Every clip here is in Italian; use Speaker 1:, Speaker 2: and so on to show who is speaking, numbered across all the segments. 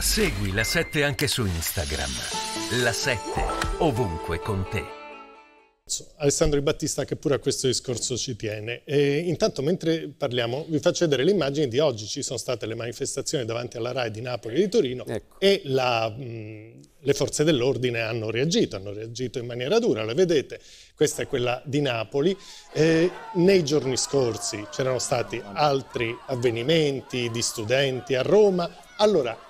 Speaker 1: Segui la
Speaker 2: 7 anche su Instagram. La 7 ovunque con te. Alessandro Battista che pure a questo discorso ci tiene. E intanto mentre parliamo vi faccio vedere le immagini di oggi, ci sono state le manifestazioni davanti alla RAI di Napoli e di Torino ecco. e la, mh, le forze dell'ordine hanno reagito, hanno reagito in maniera dura, le vedete, questa è quella di Napoli. Eh, nei giorni scorsi c'erano stati altri avvenimenti di studenti a Roma, allora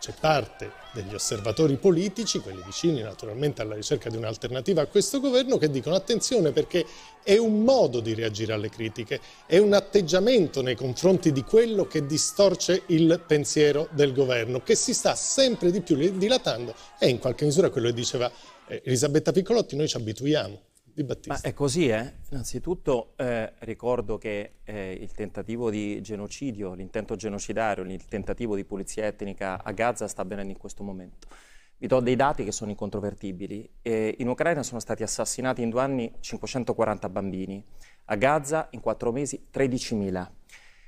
Speaker 2: c'è parte degli osservatori politici, quelli vicini naturalmente alla ricerca di un'alternativa a questo governo, che dicono attenzione perché è un modo di reagire alle critiche, è un atteggiamento nei confronti di quello che distorce il pensiero del governo, che si sta sempre di più dilatando e in qualche misura quello che diceva eh, Elisabetta Piccolotti, noi ci abituiamo di Battista. Ma è così, eh?
Speaker 1: Innanzitutto eh, ricordo che eh, il tentativo di genocidio, l'intento genocidario, il tentativo di pulizia etnica a Gaza sta avvenendo in questo momento. Vi do dei dati che sono incontrovertibili. Eh, in Ucraina sono stati assassinati in due anni 540 bambini, a Gaza in quattro mesi 13.000.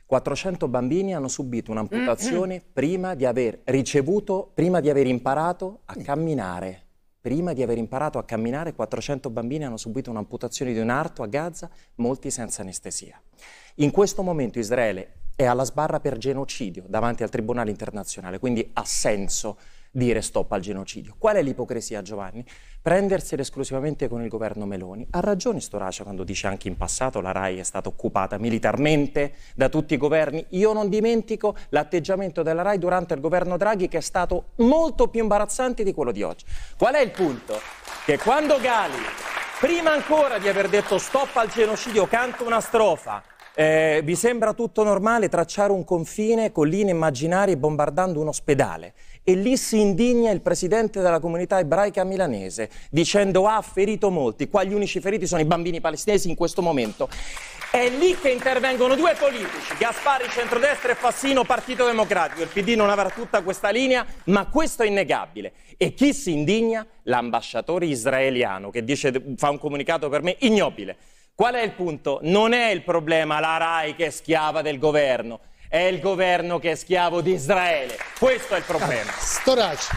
Speaker 1: 400 bambini hanno subito un'amputazione prima di aver ricevuto, prima di aver imparato a mm. camminare. Prima di aver imparato a camminare, 400 bambini hanno subito un'amputazione di un arto a Gaza, molti senza anestesia. In questo momento Israele è alla sbarra per genocidio davanti al Tribunale internazionale, quindi ha senso dire stop al genocidio. Qual è l'ipocrisia, Giovanni? Prendersela esclusivamente con il governo Meloni. Ha ragione Storace quando dice anche in passato la RAI è stata occupata militarmente da tutti i governi. Io non dimentico l'atteggiamento della RAI durante il governo Draghi che è stato molto più imbarazzante di quello di oggi. Qual è il punto? Che quando Gali, prima ancora di aver detto stop al genocidio, canta una strofa eh, vi sembra tutto normale tracciare un confine con linee immaginarie bombardando un ospedale? E lì si indigna il presidente della comunità ebraica milanese dicendo ha ah, ferito molti, qua gli unici feriti sono i bambini palestinesi in questo momento. È lì che intervengono due politici, Gaspari centrodestra e Fassino Partito Democratico. Il PD non avrà tutta questa linea, ma questo è innegabile. E chi si indigna? L'ambasciatore israeliano che dice, fa un comunicato per me ignobile Qual è il punto? Non è il problema la RAI che è schiava del governo, è il governo che è schiavo di Israele. Questo è il problema. Storaci.